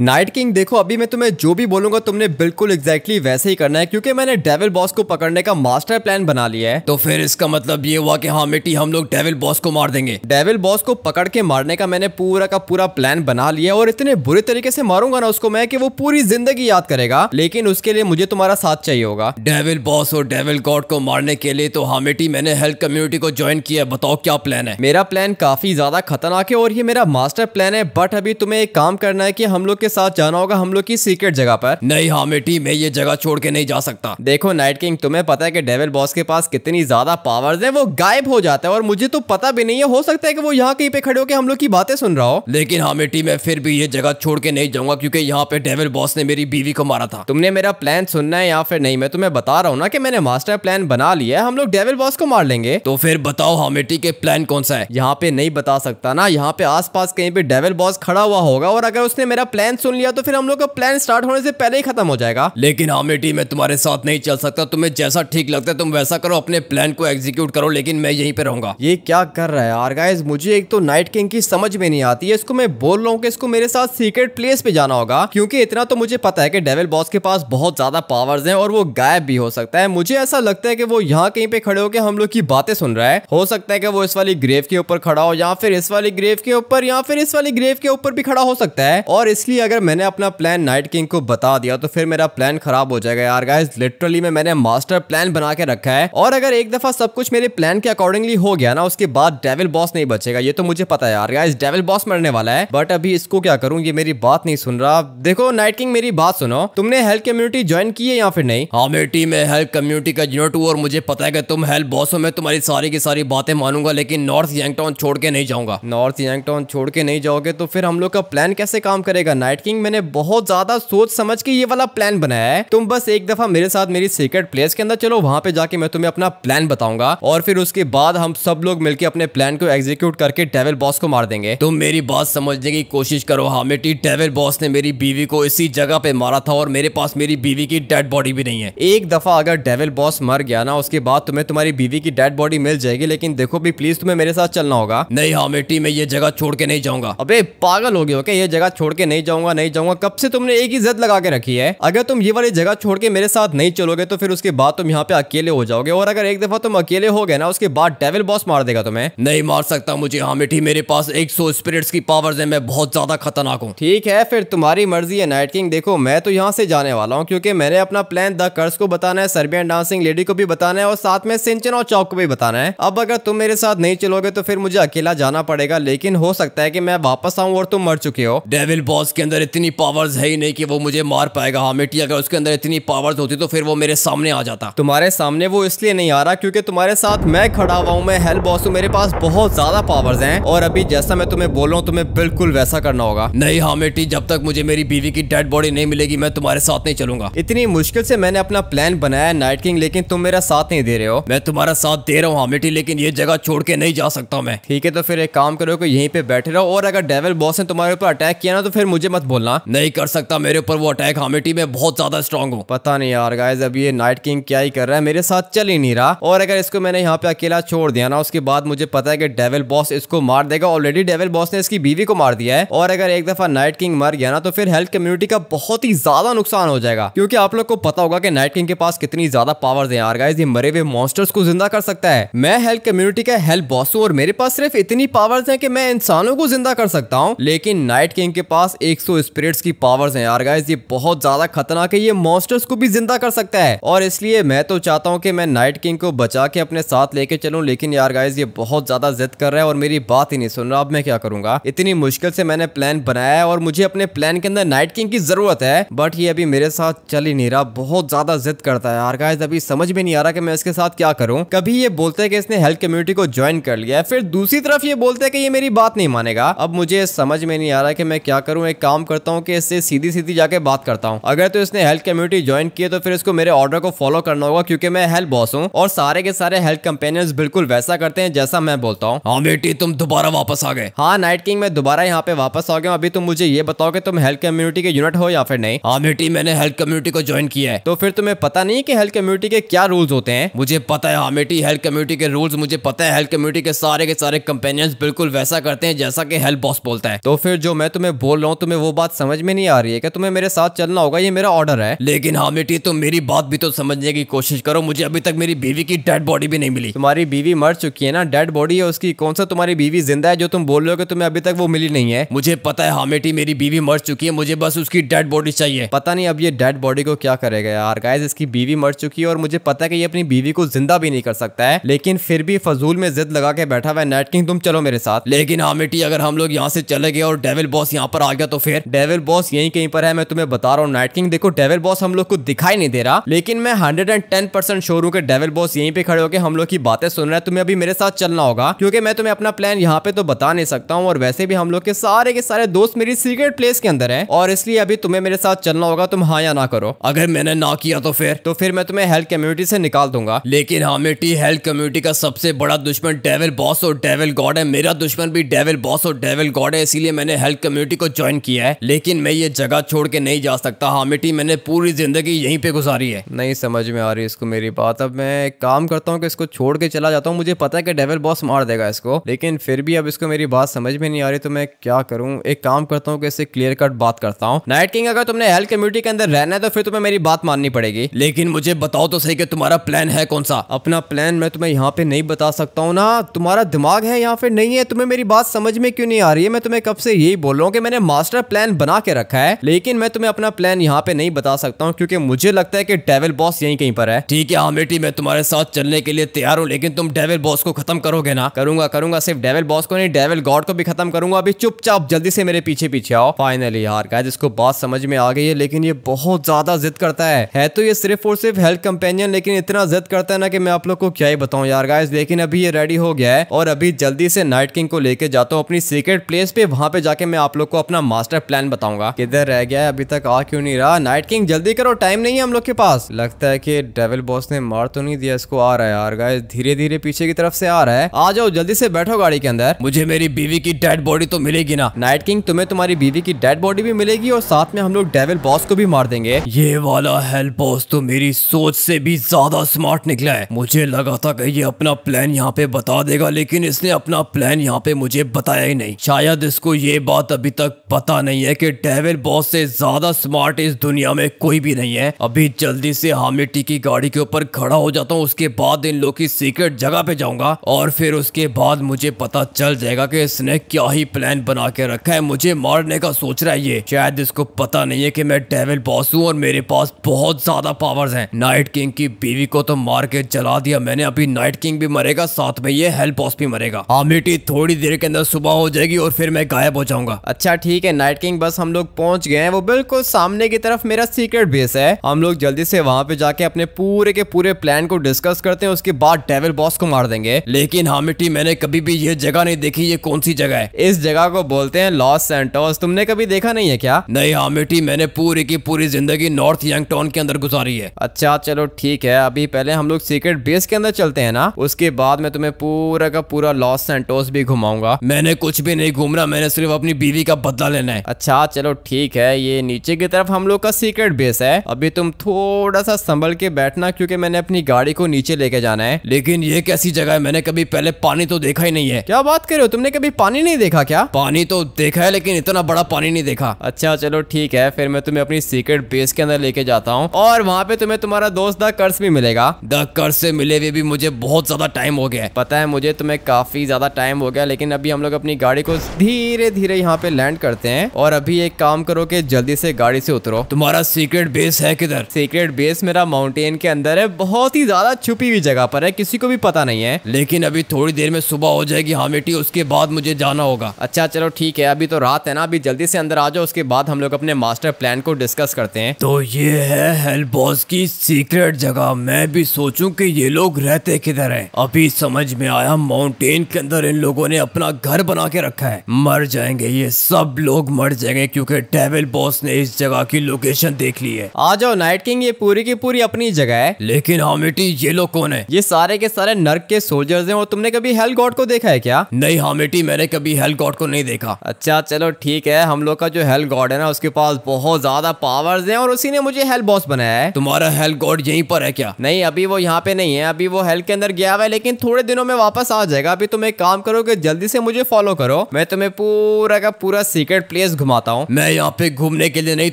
night king देखो अभी मैं तुम्हें जो भी बोलूंगा तुमने बिल्कुल एग्जैक्टली exactly वैसे ही करना है क्योंकि मैंने डेविल बॉस को पकड़ने का मास्टर प्लान बना लिया है तो फिर इसका मतलब ये हुआ कि हाँ मिट्टी हम लोग डेविल बॉस को मार देंगे डेविल बॉस को पकड़ के मारने का मैंने पूरा का पूरा प्लान बना लिया है और इतने बुरे तरीके से मारूंगा ना उसको मैं की वो पूरी जिंदगी याद करेगा लेकिन उसके लिए मुझे तुम्हारा साथ चाहिए होगा डेविल बॉस और डेविल गॉड को मारने के लिए तो हामिटी मैंने हेल्थ कम्युनिटी को ज्वाइन किया बताओ क्या प्लान है मेरा प्लान काफी ज्यादा खतरनाक है और ये मेरा मास्टर प्लान है बट अभी तुम्हें एक काम करना है की हम लोग के साथ जाना होगा हम लोग की सीक्रेट जगह पर नहीं हाँ मेटी मैं ये जगह छोड़ के नहीं जा सकता देखो नाइट किंग तुम्हें पता है कि डेविल बॉस के पास कितनी ज्यादा पावर्स है वो गायब हो जाता है और मुझे तो पता भी नहीं है हो सकता है कि वो यहाँ कहीं पे खड़े होकर हम लोग की बातें सुन रहा हो लेकिन हाँ मेटी मैं फिर भी ये जगह छोड़ के नहीं जाऊंगा क्योंकि यहाँ पे डेविल बॉस ने मेरी बीवी को मारा था तुमने मेरा प्लान सुनना है या फिर नहीं मैं तुम्हें बता रहा हूँ ना की मैंने मास्टर प्लान बना लिया है हम लोग डेविल बॉस को मार लेंगे तो फिर बताओ हमेटी हाँ के प्लान कौन सा है यहाँ पे नहीं बता सकता ना यहाँ पे आसपास कहीं पे डेविल बॉस खड़ा हुआ होगा और अगर उसने मेरा प्लान प्लान सुन लिया तो फिर हम लोग का प्लान स्टार्ट होने से पहले ही खत्म हो जाएगा लेकिन आमेटी हाँ, मैं तुम्हारे साथ नहीं चल सकता तुम्हें जैसा ठीक लगता है तुम वैसा करो अपने प्लान को एग्जीक्यूट करो लेकिन मैं यहीं पे रहूंगा ये क्या कर रहा है आरगाइज मुझे एक तो नाइट किंग की समझ में नहीं आती है इसको मैं बोल रहा हूँ की इसको मेरे साथ सीक्रेट प्लेस पे जाना होगा क्यूँकी इतना तो मुझे पता है की डेविल बॉस के पास बहुत ज्यादा पावर है और वो गायब भी हो सकता है मुझे ऐसा लगता है की वो यहाँ कहीं पे खड़े होकर हम लोग की बातें सुन रहा है हो सकता है की वो इस वाली ग्रेव के ऊपर खड़ा हो या फिर इस वाली ग्रेव के ऊपर या फिर इस वाली ग्रेव के ऊपर भी खड़ा हो सकता है और इसलिए अगर मैंने अपना प्लान नाइट किंग को बता दिया तो फिर मेरा प्लान खराब हो जाएगा यार गाइस लिटरली में मैंने मास्टर प्लान बना के रखा है और अगर एक दफा सब कुछ मेरे प्लान के अकॉर्डिंगली हो गया ना उसके बाद डेविल बॉस नहीं बचेगा ये तो मुझे पता है यार गाइस डेविल बॉस मरने वाला है बट अभी इसको क्या करूँ ये मेरी बात नहीं सुन रहा देखो नाइट किंग मेरी बात सुनो तुमने हेल्थ कम्युनिटी ज्वाइन की है या फिर नहीं हाँ मेरी टीम है हेल्थ कम्युनिटी का यूनिट और मुझे पता है तुम हेल्थ बॉस हो मैं तुम्हारी सारी की सारी बातें मानूंगा लेकिन नॉर्थ टाउन छोड़ के नहीं जाऊंगा नॉर्थ यंगटाउन छोड़ के नहीं जाओगे तो फिर हम लोग का प्लान कैसे काम करेगा नाइट नाइट किंग मैंने बहुत ज्यादा सोच समझ के ये वाला प्लान बनाया है तुम बस एक दफा मेरे साथ मेरी सीक्रेट प्लेस के अंदर चलो वहां पे जाके मैं तुम्हें अपना प्लान बताऊंगा और फिर उसके बाद हम सब लोग मिलकर अपने प्लान को एग्जीक्यूट करके डेविल बॉस को मार देंगे तुम मेरी बात समझने की कोशिश करो हामिटी डेविल बॉस ने मेरी बीवी को इसी जगह पे मारा था और मेरे पास मेरी बीवी की डेड बॉडी भी नहीं है एक दफा अगर डेविल बॉस मर गया ना उसके बाद तुम्हें तुम्हारी बीवी की डेड बॉडी मिल जाएगी लेकिन देखो भी प्लीज तुम्हें मेरे साथ चलना होगा नहीं हामिटी मैं ये जगह छोड़ के नहीं जाऊंगा अबे पागल हो गया ये जगह छोड़ के नहीं जाऊंगा जाऊंगा नहीं जाऊंगा कब से तुमने एक ही जद लगा के रखी है अगर तुम ये वाली जगह छोड़ के मेरे साथ नहीं चलोगे तो फिर उसके बाद तुम यहाँ पे अकेले हो जाओगे और अगर एक दफा तुम अकेले हो गए ना उसके बाद डेविल बॉस मार देगा तुम्हें नहीं मार सकता मुझे हाँ मिठी मेरे पास एक सौ स्पिरिट्स की पावर है मैं बहुत ज्यादा खतरनाक हूँ ठीक है फिर तुम्हारी मर्जी है नाइट किंग देखो मैं तो यहाँ से जाने वाला हूँ क्योंकि मैंने अपना प्लान द कर्स को बताना है सर्बियन डांसिंग लेडी को भी बताना है और साथ में सिंचन और चौक को भी बताना है अब अगर तुम मेरे साथ नहीं चलोगे तो फिर मुझे अकेला जाना पड़ेगा लेकिन हो सकता है कि मैं वापस आऊँ और तुम मर चुके हो डेविल बॉस के अंदर अंदर इतनी पावर्स है ही नहीं कि वो मुझे मार पाएगा हामिटी अगर उसके अंदर इतनी पावर्स होती तो फिर वो मेरे सामने आ जाता तुम्हारे सामने वो इसलिए नहीं आ रहा क्योंकि तुम्हारे साथ मैं खड़ा हुआ हूँ मैं हेल बॉस हूँ मेरे पास बहुत ज्यादा पावर्स हैं और अभी जैसा मैं तुम्हें बोल रहा हूँ तुम्हें बिल्कुल वैसा करना होगा नहीं हामिटी जब तक मुझे मेरी बीवी की डेड बॉडी नहीं मिलेगी मैं तुम्हारे साथ नहीं चलूंगा इतनी मुश्किल से मैंने अपना प्लान बनाया नाइट किंग लेकिन तुम मेरा साथ नहीं दे रहे हो मैं तुम्हारा साथ दे रहा हूँ हामिटी लेकिन ये जगह छोड़ के नहीं जा सकता मैं ठीक है तो फिर एक काम करो यहीं पे बैठे रहो और अगर डेवल बॉस ने तुम्हारे ऊपर अटैक किया ना तो फिर मुझे मत मत बोलना नहीं कर सकता मेरे ऊपर वो अटैक हमेटी हाँ, में बहुत ज्यादा स्ट्रॉन्ग हूँ पता नहीं यार गाइज अब ये नाइट किंग क्या ही कर रहा है मेरे साथ चल ही नहीं रहा और अगर इसको मैंने यहाँ पे अकेला छोड़ दिया ना उसके बाद मुझे पता है की डेवल बॉस इसको मार देगा ऑलरेडी डेवल बॉस ने इसकी बीवी को मार दिया है और अगर एक दफा नाइट किंग मर गया ना तो फिर हेल्थ कम्युनिटी का बहुत ही ज्यादा नुकसान हो जाएगा क्योंकि आप लोग को पता होगा कि नाइट किंग के पास कितनी ज्यादा पावर्स है यार गाइज ये मरे हुए मॉन्स्टर्स को जिंदा कर सकता है मैं हेल्थ कम्युनिटी का हेल्थ बॉस हूँ और मेरे पास सिर्फ इतनी पावर्स है की मैं इंसानों को जिंदा कर सकता हूँ लेकिन नाइट किंग के पास एक 100 स्पिरिट्स की पावर्स हैं यार गाइज ये बहुत ज्यादा खतरनाक है ये मॉन्स्टर्स को भी जिंदा कर सकता है और इसलिए मैं तो चाहता हूँ कि मैं नाइट किंग को बचा के अपने साथ लेके चलू लेकिन यार गाइज ये बहुत ज्यादा जिद कर रहा है और मेरी बात ही नहीं सुन रहा अब मैं क्या करूंगा इतनी मुश्किल से मैंने प्लान बनाया है और मुझे अपने प्लान के अंदर नाइट किंग की जरूरत है बट ये अभी मेरे साथ चल ही नहीं रहा बहुत ज्यादा जिद करता है यार गाइज अभी समझ में नहीं आ रहा कि मैं इसके साथ क्या करूँ कभी ये बोलते है कि इसने हेल्थ कम्युनिटी को ज्वाइन कर लिया फिर दूसरी तरफ ये बोलते है कि ये मेरी बात नहीं मानेगा अब मुझे समझ में नहीं आ रहा कि मैं क्या करूँ एक काम काम करता हूँ कि इससे सीधी सीधी जाके बात करता हूँ अगर तो इसने हेल्थ कम्युनिटी ज्वाइन की है तो फिर इसको मेरे ऑर्डर को फॉलो करना होगा क्योंकि मैं हेल्थ बॉस हूँ और सारे के सारे हेल्थ कंपेनियंस बिल्कुल वैसा करते हैं जैसा मैं बोलता हूँ हाँ बेटी तुम दोबारा वापस आ गए हाँ नाइट किंग मैं दोबारा यहाँ पे वापस आ गया अभी तुम मुझे ये बताओ कि तुम हेल्थ कम्युनिटी के यूनिट हो या फिर नहीं हाँ बेटी मैंने हेल्थ कम्युनिटी को ज्वाइन किया है तो फिर तुम्हें पता नहीं की हेल्थ कम्युनिटी के क्या रूल्स होते हैं मुझे पता है हमेटी हाँ हेल्थ कम्युनिटी के रूल्स मुझे पता है हेल्थ कम्युनिटी के सारे के सारे कंपेनियंस बिल्कुल वैसा करते हैं जैसा कि हेल्थ बॉस बोलता है तो फिर जो मैं तुम्हें बोल रहा हूँ तुम्हें वो बात समझ में नहीं आ रही है क्या तुम्हें मेरे साथ चलना होगा ये मेरा ऑर्डर है लेकिन हाँ बेटी तुम मेरी बात भी तो समझने की कोशिश करो मुझे अभी तक मेरी बीवी की डेड बॉडी भी नहीं मिली तुम्हारी बीवी मर चुकी है ना डेड बॉडी है उसकी कौन सा तुम्हारी बीवी जिंदा है जो तुम बोल रहे हो कि तुम्हें अभी तक वो मिली नहीं है मुझे पता है हामेटी मेरी बीवी मर चुकी है मुझे बस उसकी डेड बॉडी चाहिए पता नहीं अब ये डेड बॉडी को क्या करेगा यार गाइस इसकी बीवी मर चुकी है और मुझे पता है कि ये अपनी बीवी को जिंदा भी नहीं कर सकता है लेकिन फिर भी फजूल में जिद लगा के बैठा हुआ है नेट किंग तुम चलो मेरे साथ लेकिन हामेटी अगर हम लोग यहाँ से चले गए और डेविल बॉस यहाँ पर आ गया तो फिर फिर डेविल बॉस यही कहीं पर है मैं तुम्हें बता रहा हूँ नाइट किंग देखो डेविल बॉस हम लोग को दिखाई नहीं दे रहा लेकिन मैं हंड्रेड एंड टेन परसेंट शोर हूँ डेविल बॉस यहीं पे खड़े होकर हम लोग की बातें सुन रहे हैं तुम्हें अभी मेरे साथ चलना होगा क्योंकि मैं तुम्हें अपना प्लान यहाँ पे तो बता नहीं सकता हूँ और वैसे भी हम लोग के सारे के सारे दोस्त मेरी सीक्रेट प्लेस के अंदर है और इसलिए अभी तुम्हें मेरे साथ चलना होगा तुम हाँ या ना करो अगर मैंने ना किया तो फिर तो फिर मैं तुम्हें हेल्थ कम्युनिटी से निकाल दूंगा लेकिन हमेटी हेल्थ कम्युनिटी का सबसे बड़ा दुश्मन डेविल बॉस और डेविल गॉड है मेरा दुश्मन भी डेविल बॉस और डेविल गॉड है इसलिए मैंने हेल्थ कम्युनिटी को ज्वाइन किया है लेकिन मैं ये जगह छोड़ के नहीं जा सकता हामिटी मैंने पूरी जिंदगी यहीं पे गुजारी है नहीं समझ में आ रही इसको मेरी बात अब मैं काम करता हूँ कि इसको छोड़ के चला जाता हूँ मुझे पता है कि डेविल बॉस मार देगा इसको लेकिन फिर भी अब इसको मेरी बात समझ में नहीं आ रही तो मैं क्या करूँ एक काम करता हूँ कि इससे क्लियर कट बात करता हूँ नाइट किंग अगर तुमने हेल्थ कम्युनिटी के अंदर रहना है तो फिर तुम्हें मेरी बात माननी पड़ेगी लेकिन मुझे बताओ तो सही कि तुम्हारा प्लान है कौन सा अपना प्लान मैं तुम्हें यहाँ पे नहीं बता सकता हूँ ना तुम्हारा दिमाग है यहाँ पे नहीं है तुम्हें मेरी बात समझ में क्यों नहीं आ रही है मैं तुम्हें कब से यही बोल रहा हूँ कि मैंने मास्टर प्लान बना के रखा है लेकिन मैं तुम्हें अपना प्लान यहाँ पे नहीं बता सकता हूँ क्योंकि मुझे लगता है कि डेविल बॉस यही कहीं पर है ठीक है आमेटी हाँ मैं तुम्हारे साथ चलने के लिए तैयार हूँ लेकिन तुम डेविल बॉस को खत्म करोगे ना करूंगा करूंगा सिर्फ डेविल बॉस को नहीं डेविल गॉड को भी खत्म करूंगा अभी चुपचाप जल्दी से मेरे पीछे पीछे आओ फाइनली यार गाइस इसको बात समझ में आ गई है लेकिन ये बहुत ज्यादा जिद करता है है तो ये सिर्फ और सिर्फ हेल्थ कंपेनियन लेकिन इतना जिद करता है ना कि मैं आप लोग को क्या ही बताऊं यार गाइस लेकिन अभी ये रेडी हो गया है और अभी जल्दी से नाइट किंग को लेके जाता हूँ अपनी सीक्रेट प्लेस पे वहां पे जाके मैं आप लोग को अपना मास्टर प्लान बताऊंगा किधर रह गया अभी तक आ क्यों नहीं रहा नाइट किंग जल्दी करो टाइम नहीं है हम लोग के पास लगता है की डेविल बॉस ने मार तो नहीं दिया इसको आ रहा है यार धीरे धीरे पीछे की तरफ से आ रहा है आ जाओ जल्दी से बैठो गाड़ी के अंदर मुझे मेरी बीवी की डेड बॉडी तो मिलेगी ना नाइट किंग तुम्हें तुम्हारी बीवी की डेड बॉडी भी मिलेगी और साथ में हम लोग डेविल बॉस को भी मार देंगे ये वाला हेल बॉस तो मेरी सोच से भी ज्यादा स्मार्ट निकला है मुझे लगा था कि ये अपना प्लान यहाँ पे बता देगा लेकिन इसने अपना प्लान यहाँ पे मुझे बताया ही नहीं शायद इसको ये बात अभी तक पता नहीं नहीं है कि डेविल बॉस से ज्यादा स्मार्ट इस दुनिया में कोई भी नहीं है अभी जल्दी से हामिटी की गाड़ी के ऊपर खड़ा हो जाता हूँ उसके बाद इन लोग की सीक्रेट जगह पे जाऊंगा और फिर उसके बाद मुझे पता चल जाएगा कि इसने क्या ही प्लान बना के रखा है मुझे मारने का सोच रहा है ये शायद इसको पता नहीं है की मैं डेविल बॉस हूँ और मेरे पास बहुत ज्यादा पावर है नाइट किंग की बीवी को तो मार के चला दिया मैंने अभी नाइट किंग भी मरेगा साथ में ये हेल्प बॉस भी मरेगा हामिटी थोड़ी देर के अंदर सुबह हो जाएगी और फिर मैं गायब हो जाऊंगा अच्छा ठीक है नाइट ट्रैकिंग बस हम लोग पहुंच गए हैं वो बिल्कुल सामने की तरफ मेरा सीक्रेट बेस है हम लोग जल्दी से वहां पे जाके अपने पूरे के पूरे प्लान को डिस्कस करते हैं उसके बाद डेविल बॉस को मार देंगे लेकिन हाँ मिट्टी मैंने कभी भी ये जगह नहीं देखी ये कौन सी जगह है इस जगह को बोलते हैं लॉस सेंटोस तुमने कभी देखा नहीं है क्या नहीं हाँ मिट्टी मैंने पूरी की पूरी जिंदगी नॉर्थ यंग टाउन के अंदर गुजारी है अच्छा चलो ठीक है अभी पहले हम लोग सीक्रेट बेस के अंदर चलते हैं ना उसके बाद मैं तुम्हें पूरा का पूरा लॉस सेंटोस भी घुमाऊंगा मैंने कुछ भी नहीं घूमना मैंने सिर्फ अपनी बीवी का बदला लेना है अच्छा चलो ठीक है ये नीचे की तरफ हम लोग का सीक्रेट बेस है अभी तुम थोड़ा सा संभल के बैठना क्योंकि मैंने अपनी गाड़ी को नीचे लेके जाना है लेकिन ये कैसी जगह है मैंने कभी पहले पानी तो देखा ही नहीं है क्या बात कर रहे हो तुमने कभी पानी नहीं देखा क्या पानी तो देखा है लेकिन इतना बड़ा पानी नहीं देखा अच्छा चलो ठीक है फिर मैं तुम्हें अपनी सीक्रेट बेस के अंदर लेके जाता हूँ और वहाँ पे तुम्हें तुम्हारा दोस्त द कर्स भी मिलेगा द कर्स से मिले हुए भी मुझे बहुत ज्यादा टाइम हो गया है पता है मुझे तुम्हें काफी ज्यादा टाइम हो गया लेकिन अभी हम लोग अपनी गाड़ी को धीरे धीरे यहाँ पे लैंड करते हैं और अभी एक काम करो कि जल्दी से गाड़ी से उतरो तुम्हारा सीक्रेट बेस है किधर सीक्रेट बेस मेरा माउंटेन के अंदर है बहुत ही ज्यादा छुपी हुई जगह पर है किसी को भी पता नहीं है लेकिन अभी थोड़ी देर में सुबह हो जाएगी हाँ बेटी उसके बाद मुझे जाना होगा अच्छा चलो ठीक है अभी तो रात है ना अभी जल्दी से अंदर आ जाओ उसके बाद हम लोग अपने मास्टर प्लान को डिस्कस करते हैं तो ये है बॉस की सीक्रेट जगह मैं भी सोचू की ये लोग रहते किधर है अभी समझ में आया माउंटेन के अंदर इन लोगों ने अपना घर बना के रखा है मर जाएंगे ये सब लोग मर मर जाएंगे क्योंकि डेविल बॉस ने इस जगह की लोकेशन देख ली है आ जाओ नाइट किंग ये पूरी की पूरी अपनी जगह है लेकिन हामिटी ये लोग कौन है ये सारे के सारे नर्क के सोल्जर्स हैं और तुमने कभी हेल गॉड को देखा है क्या नहीं हामिटी मैंने कभी हेल गॉड को नहीं देखा अच्छा चलो ठीक है हम लोग का जो हेल गॉड है ना उसके पास बहुत ज्यादा पावर है और उसी ने मुझे हेल बॉस बनाया है तुम्हारा हेल गॉड यही पर है क्या नहीं अभी वो यहाँ पे नहीं है अभी वो हेल के अंदर गया हुआ है लेकिन थोड़े दिनों में वापस आ जाएगा अभी तुम एक काम करो जल्दी से मुझे फॉलो करो मैं तुम्हें पूरा का पूरा सीक्रेट प्लेस बस घुमाता हूँ मैं यहाँ पे घूमने के लिए नहीं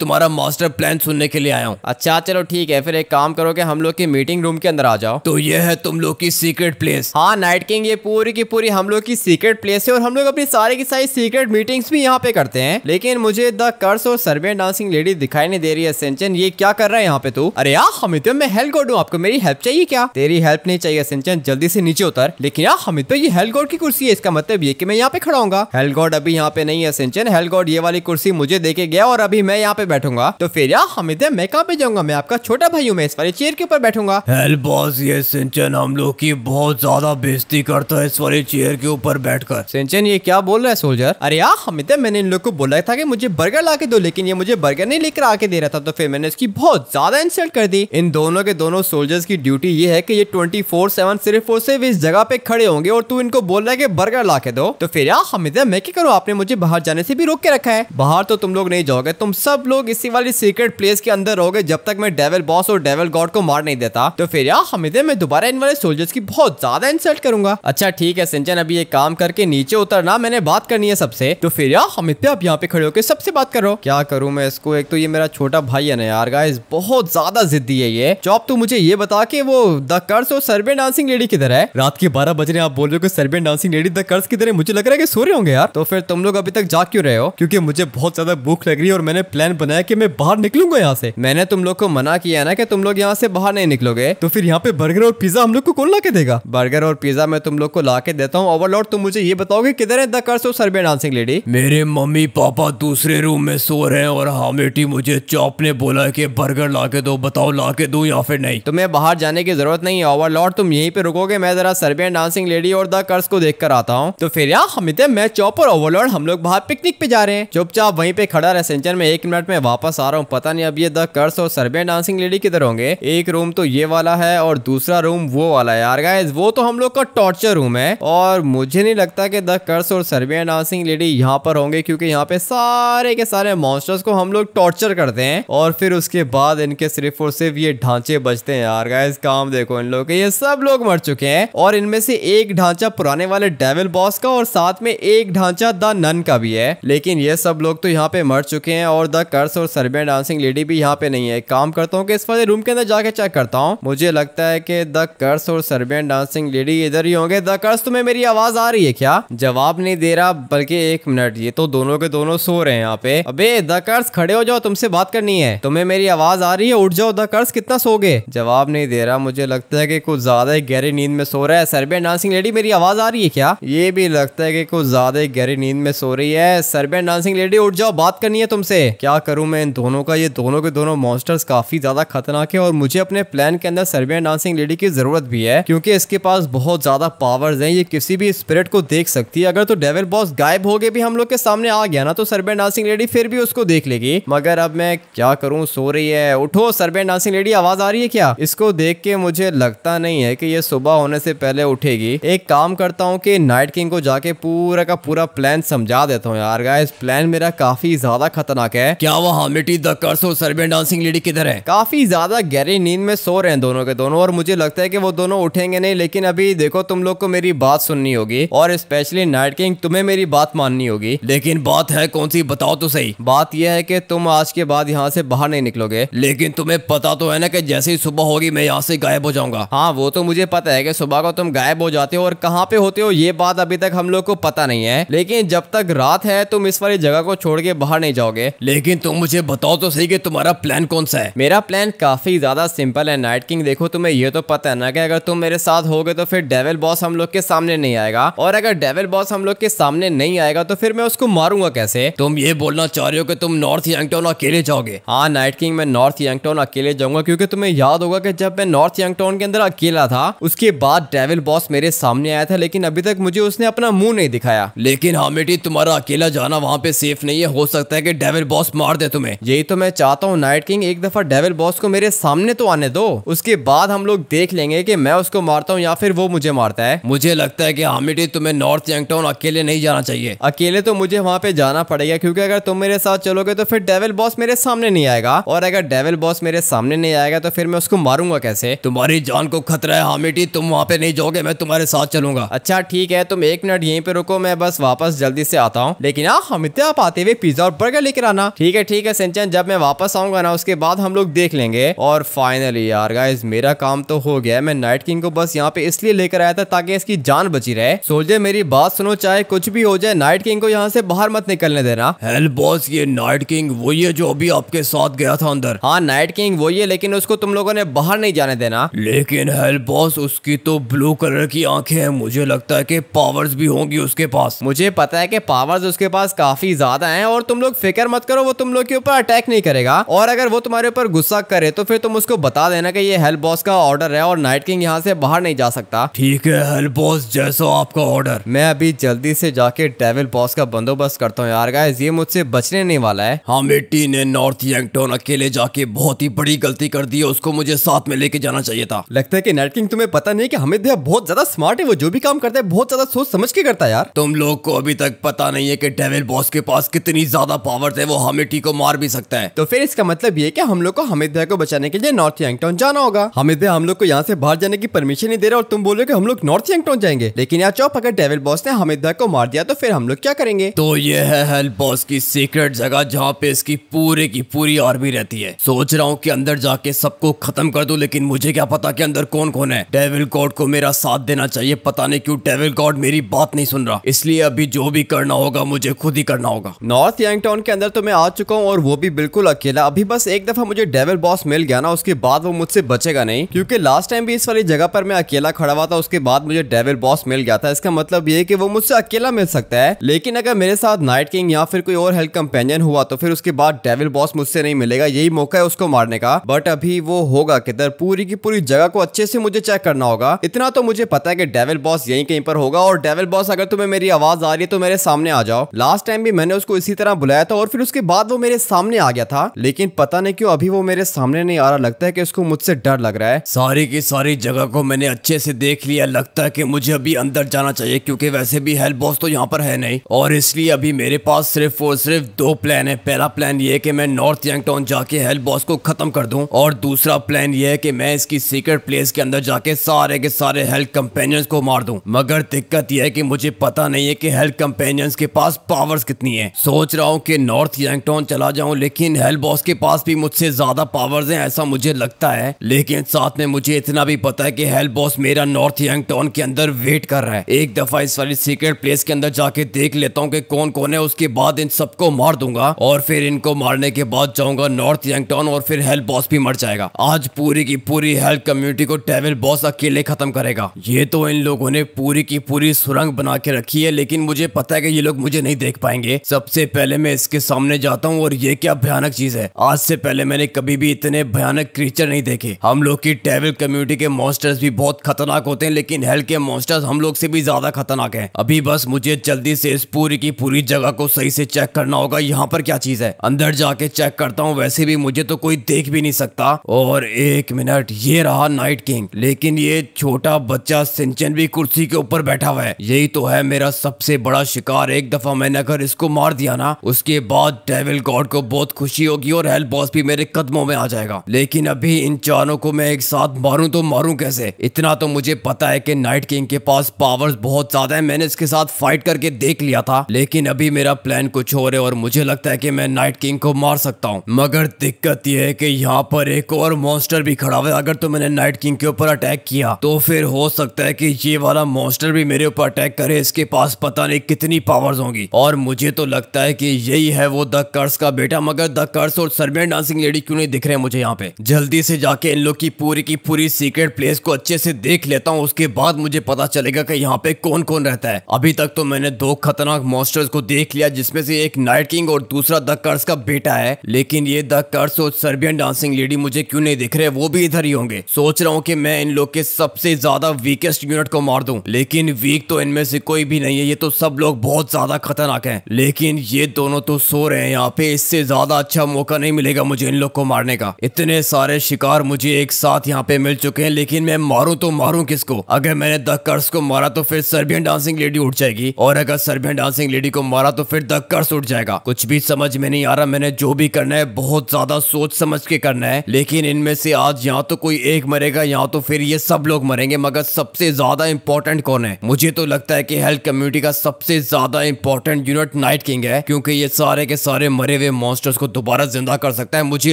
तुम्हारा मास्टर प्लान सुनने के लिए आया हूँ अच्छा चलो ठीक है फिर एक काम करो कि हम लोग की मीटिंग रूम के अंदर आ जाओ तो ये है तुम लोग की सीक्रेट प्लेस हाँ नाइट किंग ये पूरी की पूरी हम लोग की सीक्रेट प्लेस है और हम लोग अपनी सारी की सारी सीक्रेट मीटिंग भी यहाँ पे करते हैं लेकिन मुझे द कर्स और सर्वे डांसिंग लेडी दिखाई नहीं दे रही है सेंचन ये क्या कर रहा है यहाँ पे तू अरे यार हमित तो मैं हेल्प गोड हूँ आपको मेरी हेल्प चाहिए क्या तेरी हेल्प नहीं चाहिए सिंचन जल्दी से नीचे उतर लेकिन यार हमित तो ये हेल्प गोड की कुर्सी है इसका मतलब ये की मैं यहाँ पे खड़ा हूँ हेल्प गोड अभी यहाँ पे नहीं है सिंचन हेल्प गोड ये वाली कुर्सी मुझे देके गया और अभी मैं यहाँ पे बैठूंगा तो फिर यार हमिद मैं कहाँ पे जाऊंगा मैं आपका छोटा भाई हूँ मैं इस वाली चेयर के ऊपर बैठूंगा बॉस ये सिंचन हम लोग की बहुत ज्यादा बेजती करता है इस वाली चेयर के ऊपर बैठकर सिंचन ये क्या बोल रहा है सोल्जर अरे यार हमिद मैंने इन लोग को बोला था की मुझे बर्गर ला दो लेकिन ये मुझे बर्गर नहीं लेकर आके दे रहा था तो फिर मैंने इसकी बहुत ज्यादा इंसल्ट कर दी इन दोनों के दोनों सोल्जर्स की ड्यूटी ये है की ये ट्वेंटी फोर सेवन सिर्फ और सिर्फ इस जगह पे खड़े होंगे और तू इनको बोल रहा है की बर्गर ला के दो तो फिर यार हमिद मैं क्या करूँ आपने मुझे बाहर जाने से भी रोक के रखा है है बाहर तो तुम लोग नहीं जाओगे तुम सब लोग इसी वाली सीक्रेट प्लेस के अंदर रहोगे जब तक मैं डेवल बॉस और डेवल गॉड को मार नहीं देता तो फिर यार हमिदे मैं दोबारा इन वाले सोल्जर्स की बहुत ज्यादा इंसल्ट करूंगा अच्छा ठीक है सिंचन अभी एक काम करके नीचे उतरना मैंने बात करनी है सबसे तो फिर यार हमिद पे आप यहाँ पे खड़े होकर सबसे बात करो क्या करूँ मैं इसको एक तो ये मेरा छोटा भाई है ना यार गाइस बहुत ज्यादा जिद्दी है ये चौप तो तू मुझे ये बता के वो द कर्स और सर्वे डांसिंग लेडी किधर है रात के बारह बज रहे आप बोल रहे हो Serbian dancing lady the curse किधर है मुझे लग रहा है कि सो रहे होंगे यार तो फिर तुम लोग अभी तक जा क्यों रहे हो क्योंकि मुझे बहुत ज्यादा भूख लग रही है और मैंने प्लान बनाया कि मैं बाहर निकलूंगा यहाँ से मैंने तुम लोग को मना किया ना कि तुम लोग यहाँ से बाहर नहीं निकलोगे तो फिर यहाँ पे बर्गर और पिज्जा हम लोग को कौन ला के देगा बर्गर और पिज्जा मैं तुम लोग को ला के देता हूँ ओवरलोड तुम मुझे ये बताओगे किधर है दर सो ऑफ डांसिंग लेडी मेरे मम्मी पापा दूसरे रूम में सो रहे हैं और हामेटी मुझे चौप ने बोला की बर्गर ला के दो बताओ ला के दो या फिर नहीं तुम्हें बाहर जाने की जरूरत नहीं है ओवरलोड तुम यही पे रुकोगे मैं जरा सर्बियन डांसिंग लेडी और द कर्स को देख कर आता हूँ तो फिर यार हमित मैं चौप और ओवरलोड हम लोग बाहर पिकनिक पे जा रहे हैं चुपचाप वहीं पे खड़ा रहा सेंचर में एक मिनट में वापस आ रहा हूँ पता नहीं अब ये द कर्स और सर्बियन डांसिंग लेडी किधर होंगे एक रूम तो ये वाला है और दूसरा रूम वो वाला है यार गाइज वो तो हम लोग का टॉर्चर रूम है और मुझे नहीं लगता कि द कर्स और सर्बियन डांसिंग लेडी यहाँ पर होंगे क्योंकि यहाँ पे सारे के सारे मॉन्स्टर्स को हम लोग टॉर्चर करते हैं और फिर उसके बाद इनके सिर्फ और सिर्फ ये ढांचे बचते हैं यार गाइज काम देखो इन लोग के ये सब लोग मर चुके हैं और इनमें से एक ढांचा पुराने वाले डेविल बॉस का और साथ में एक ढांचा द नन का भी है लेकिन ये सब लोग तो यहाँ पे मर चुके हैं और द कर्स और सर्बियन डांसिंग लेडी भी यहाँ पे नहीं है काम करता हूँ कि इस वाले रूम के अंदर जाके चेक करता हूँ मुझे लगता है कि द कर्स और सर्बियन डांसिंग लेडी इधर ही होंगे द कर्स तुम्हें मेरी आवाज आ रही है क्या जवाब नहीं दे रहा बल्कि एक मिनट ये तो दोनों के दोनों सो रहे हैं यहाँ पे अब द कर्स खड़े हो जाओ तुमसे बात करनी है तुम्हें मेरी आवाज आ रही है उठ जाओ द कर्स कितना सो गए जवाब नहीं दे रहा मुझे लगता है की कुछ ज्यादा ही गहरी नींद में सो रहा है सर्बियन डांसिंग लेडी मेरी आवाज आ रही है क्या ये भी लगता है की कुछ ज्यादा ही गहरी नींद में सो रही है सर्बियन डांसिंग सिंह लेडी उठ जाओ बात करनी है तुमसे क्या करूं मैं इन दोनों का ये दोनों के दोनों मॉन्स्टर्स काफी ज्यादा खतरनाक है और मुझे अपने प्लान के अंदर सर्बियन डांसिंग लेडी की जरूरत भी है क्योंकि इसके पास बहुत ज्यादा पावर्स हैं ये किसी भी स्पिरिट को देख सकती है अगर तो डेविल बॉस गायब हो गए भी हम लोग के सामने आ गया ना तो सर्बियन डांसिंग लेडी फिर भी उसको देख लेगी मगर अब मैं क्या करूँ सो रही है उठो सर्बियन डांसिंग लेडी आवाज आ रही है क्या इसको देख के मुझे लगता नहीं है की ये सुबह होने से पहले उठेगी एक काम करता हूँ की नाइट किंग को जाके पूरा का पूरा प्लान समझा देता हूँ यार गाइस प्लान प्लान मेरा काफी ज्यादा खतरनाक है क्या वह हामिटी द कर्स और सर्बियन डांसिंग लेडी किधर है काफी ज्यादा गहरी नींद में सो रहे हैं दोनों के दोनों और मुझे लगता है कि वो दोनों उठेंगे नहीं लेकिन अभी देखो तुम लोग को मेरी बात सुननी होगी और स्पेशली नाइट किंग तुम्हें मेरी बात माननी होगी लेकिन बात है कौन सी बताओ तो सही बात यह है की तुम आज के बाद यहाँ से बाहर नहीं निकलोगे लेकिन तुम्हें पता तो है ना कि जैसे ही सुबह होगी मैं यहाँ से गायब हो जाऊंगा हाँ वो तो मुझे पता है कि सुबह को तुम गायब हो जाते हो और कहाँ पे होते हो ये बात अभी तक हम लोग को पता नहीं है लेकिन जब तक रात है तुम इस वाली जगह को छोड़ के बाहर नहीं जाओगे लेकिन तुम मुझे बताओ तो सही कि तुम्हारा प्लान कौन सा है मेरा प्लान काफी ज्यादा सिंपल है नाइट किंग देखो तुम्हें ये तो पता है ना कि अगर तुम मेरे साथ हो तो फिर डेवल बॉस हम लोग के सामने नहीं आएगा और अगर डेवल बॉस हम लोग के सामने नहीं आएगा तो फिर मैं उसको मारूंगा कैसे तुम ये बोलना चाह रहे हो कि तुम नॉर्थ यंगटाउन अकेले जाओगे हाँ नाइट किंग मैं नॉर्थ यंगटाउन अकेले जाऊंगा क्योंकि तुम्हें याद होगा कि जब मैं नॉर्थ यंगटाउन के अंदर अकेला था उसके बाद डेविल बॉस मेरे सामने आया था लेकिन अभी तक मुझे उसने अपना मुंह नहीं दिखाया लेकिन हाँ बेटी तुम्हारा अकेला जाना वहाँ पे सेफ नहीं है हो सकता है कि डेविल बॉस मार दे तुम्हें यही तो मैं चाहता हूँ नाइट किंग एक दफा डेविल बॉस को मेरे सामने तो आने दो उसके बाद हम लोग देख लेंगे की मैं उसको मारता हूँ या फिर वो मुझे मारता है मुझे लगता है की हामिडी तुम्हें नॉर्थ यंगटाउन अकेले नहीं जाना चाहिए अकेले तो मुझे वहाँ पे जाना पड़ेगा क्योंकि अगर तुम मेरे साथ चलोगे तो फिर डेविल बॉस मेरे सामने नहीं आएगा और अगर डेविल बॉस मेरे सामने नहीं आएगा तो फिर मैं उसको मारूंगा कैसे तुम्हारी जान को खतरा है हामिटी तुम वहाँ पे नहीं जाओगे मैं तुम्हारे साथ चलूंगा अच्छा ठीक है तुम एक मिनट यहीं पे रुको मैं बस वापस जल्दी से आता हूँ लेकिन हाँ आप पाते हुए पिज्जा और बर्गर लेकर आना ठीक है ठीक है सिंचन जब मैं वापस आऊंगा ना उसके बाद हम लोग देख लेंगे और फाइनली यार गाइज मेरा काम तो हो गया मैं नाइट किंग को बस यहाँ पे इसलिए लेकर आया था ताकि इसकी जान बची रहे सोल्जर मेरी बात सुनो चाहे कुछ भी हो जाए नाइट किंग को यहाँ से बाहर मत निकलने देना हेल बॉस ये नाइट किंग वही है जो अभी आपके साथ गया था अंदर हाँ नाइट किंग वही है लेकिन उसको तुम लोगों ने बाहर नहीं जाने देना लेकिन हेल बॉस उसकी तो ब्लू कलर की आंखें हैं मुझे लगता है कि पावर्स भी होंगी उसके पास मुझे पता है कि पावर्स उसके पास काफी ज्यादा है और तुम लोग फिक्र मत करो वो तुम लोग के ऊपर अटैक नहीं करेगा और अगर वो तुम्हारे ऊपर गुस्सा करे तो फिर तुम उसको बता देना की ये हेल्प बॉस का ऑर्डर है और नाइट किंग यहाँ से बाहर नहीं जा सकता ठीक है हेल्प बॉस जैसा आपका ऑर्डर मैं अभी जल्दी से जाके डेविल बॉस का बंदोबस्त करता हूँ यार गाइस ये मुझसे बचने नहीं वाला है हामिटी ने नॉर्थ यंगटोन अकेले जाके बहुत ही बड़ी गलती कर दी है उसको मुझे साथ में लेके जाना चाहिए था लगता है कि नाइट किंग तुम्हें पता नहीं कि हमिद भैया बहुत ज्यादा स्मार्ट है वो जो भी काम करता है बहुत ज्यादा सोच समझ के करता है यार तुम लोग को अभी तक पता नहीं है कि डेविल बॉस के पास कितनी ज्यादा पावर है वो हामिटी को मार भी सकता है तो फिर इसका मतलब ये की हम लोग को हमिद भाई को बचाने के लिए नॉर्थ यंगटाउन जाना होगा हमिद भाई हम लोग को यहाँ से बाहर जाने की परमिशन नहीं दे रहा और तुम बोलो की कि हम लोग नॉर्थ यंगटाउन जाएंगे लेकिन यार चौप अगर डेविल बॉस ने हामिद भाई को मार दिया तो फिर हम लोग क्या करेंगे तो ये है हेल्प बॉस की सीक्रेट जगह जहाँ पे इसकी पूरे की पूरी आर्मी रहती है सोच रहा हूँ की अंदर जाके सबको खत्म कर दू लेकिन मुझे क्या पता की अंदर कौन कौन है डेविल गॉड को मेरा साथ देना चाहिए पता नहीं क्यूँ डेविल गॉड मेरी बात नहीं सुन रहा इसलिए अभी जो भी करना होगा मुझे खुद ही करना करना होगा नॉर्थ यंग टाउन के अंदर तो मैं आ चुका हूँ और वो भी बिल्कुल अकेला अभी बस एक दफा मुझे डेविल बॉस मिल गया ना उसके बाद वो मुझसे बचेगा नहीं क्योंकि लास्ट टाइम भी इस वाली जगह पर मैं अकेला खड़ा हुआ था उसके बाद मुझे डेविल बॉस मिल गया था इसका मतलब ये कि वो मुझसे अकेला मिल सकता है लेकिन अगर मेरे साथ नाइट किंग या फिर कोई और हेल्थ कंपेनियन हुआ तो फिर उसके बाद डेविल बॉस मुझसे नहीं मिलेगा यही मौका है उसको मारने का बट अभी वो होगा किधर पूरी की पूरी जगह को अच्छे से मुझे चेक करना होगा इतना तो मुझे पता है कि डेविल बॉस यहीं कहीं पर होगा और डेविल बॉस अगर तुम्हें मेरी आवाज आ रही है तो मेरे सामने आ जाओ लास्ट टाइम भी मैंने उसको इसी तरह बुलाया था और फिर उसके बाद वो मेरे सामने आ गया था लेकिन पता नहीं क्यों अभी वो मेरे सामने नहीं आ रहा लगता है कि उसको मुझसे डर लग रहा है सारी की सारी जगह को मैंने अच्छे से देख लिया लगता है कि मुझे अभी अंदर जाना चाहिए क्योंकि वैसे भी हेल्प बॉस तो यहाँ पर है नहीं और इसलिए अभी मेरे पास सिर्फ और सिर्फ दो प्लान है पहला प्लान ये की मैं नॉर्थ टाउन जाके हेल्प बॉस को खत्म कर दू और दूसरा प्लान ये है मैं इसकी सीक्रेट प्लेस के अंदर जाके सारे के सारे हेल्थ कंपेनियंस को मार दू मगर दिक्कत यह है की मुझे पता नहीं है की हेल्थ कंपेनियंस के पास पावर्स कितनी करनी है सोच रहा हूँ कि नॉर्थ यंगटोन चला जाऊँ लेकिन हेल बॉस के पास भी मुझसे ज्यादा पावर्स हैं ऐसा मुझे लगता है लेकिन साथ में मुझे इतना भी पता है कि हेल बॉस मेरा नॉर्थ यंगटोन के अंदर वेट कर रहा है एक दफा इस वाली सीक्रेट प्लेस के अंदर जाके देख लेता हूँ की कौन कौन है उसके बाद इन सबको मार दूंगा और फिर इनको मारने के बाद जाऊंगा नॉर्थ यंगटोन और फिर हेल बॉस भी मर जाएगा आज पूरी की पूरी हेल्थ कम्युनिटी को टेबल बॉस अकेले खत्म करेगा ये तो इन लोगों ने पूरी की पूरी सुरंग बना के रखी है लेकिन मुझे पता है कि ये लोग मुझे नहीं देख पाएंगे सबसे पहले मैं इसके सामने जाता हूँ और ये क्या भयानक चीज है आज से पहले मैंने कभी भी इतने भयानक क्रीचर नहीं देखे हम लोग की टेबल कम्युनिटी के मॉन्स्टर्स भी बहुत खतरनाक होते हैं लेकिन हेल के मॉन्स्टर्स हम लोग से भी ज्यादा खतरनाक है अभी बस मुझे जल्दी से इस पूरी की पूरी जगह को सही से चेक करना होगा यहाँ पर क्या चीज है अंदर जाके चेक करता हूँ वैसे भी मुझे तो कोई देख भी नहीं सकता और एक मिनट ये रहा नाइट किंग लेकिन ये छोटा बच्चा सिंचन भी कुर्सी के ऊपर बैठा हुआ है यही तो है मेरा सबसे बड़ा शिकार एक दफा मैंने अगर इसको मार दिया ना उसके बाद डेविल गॉड को बहुत खुशी होगी और हेल बॉस भी मेरे कदमों में आ जाएगा लेकिन अभी इन चारों को मैं एक साथ मारूं तो मारूं कैसे इतना तो मुझे पता है कि नाइट किंग के पास पावर्स बहुत ज्यादा है मैंने इसके साथ फाइट करके देख लिया था लेकिन अभी मेरा प्लान कुछ और है और मुझे लगता है की मैं नाइट किंग को मार सकता हूँ मगर दिक्कत यह है की यहाँ पर एक और मॉन्स्टर भी खड़ा हुआ अगर तो मैंने नाइट किंग के ऊपर अटैक किया तो फिर हो सकता है की ये वाला मॉन्स्टर भी मेरे ऊपर अटैक करे इसके पास पता नहीं कितनी पावर्स होंगी और मुझे तो लगता है कि यही है वो द कर्स का बेटा मगर द कर्स और सर्बियन डांसिंग लेडी क्यों नहीं दिख रहे मुझे यहाँ पे जल्दी से जाके इन लोग की पूरी की पूरी सीक्रेट प्लेस को अच्छे से देख लेता हूँ उसके बाद मुझे पता चलेगा कि यहाँ पे कौन कौन रहता है अभी तक तो मैंने दो खतरनाक मॉस्टर्स को देख लिया जिसमे से एक नाइट किंग और दूसरा द कर्स का बेटा है लेकिन ये द कर्स और सर्बियन डांसिंग लेडी मुझे क्यों नहीं दिख रहे वो भी इधर ही होंगे सोच रहा हूँ की मैं इन लोग के सबसे ज्यादा वीकेस्ट यूनिट को मार दू लेकिन वीक तो इनमें से कोई भी नहीं है ये तो सब लोग बहुत ज्यादा खतरनाक है लेकिन ये दोनों तो सो रहे हैं यहाँ पे इससे ज्यादा अच्छा मौका नहीं मिलेगा मुझे इन लोग को मारने का इतने सारे शिकार मुझे एक साथ यहाँ पे मिल चुके हैं लेकिन मैं मारू तो मारू किसको अगर मैंने द कर्स को मारा तो फिर सर्बियन डांसिंग लेडी उठ जाएगी और अगर सर्बियन डांसिंग लेडी को मारा तो फिर द कर्स उठ जाएगा कुछ भी समझ में नहीं आ रहा मैंने जो भी करना है बहुत ज्यादा सोच समझ के करना है लेकिन इनमें से आज यहाँ तो कोई एक मरेगा यहाँ तो फिर ये सब लोग मरेंगे मगर सबसे ज्यादा इम्पोर्टेंट कौन है मुझे तो लगता है की हेल्थ कम्युनिटी का सबसे ज्यादा important unit night night king है क्योंकि ये सारे के सारे मरे हुए मॉन्स्टर्स को दोबारा जिंदा कर सकता है मुझे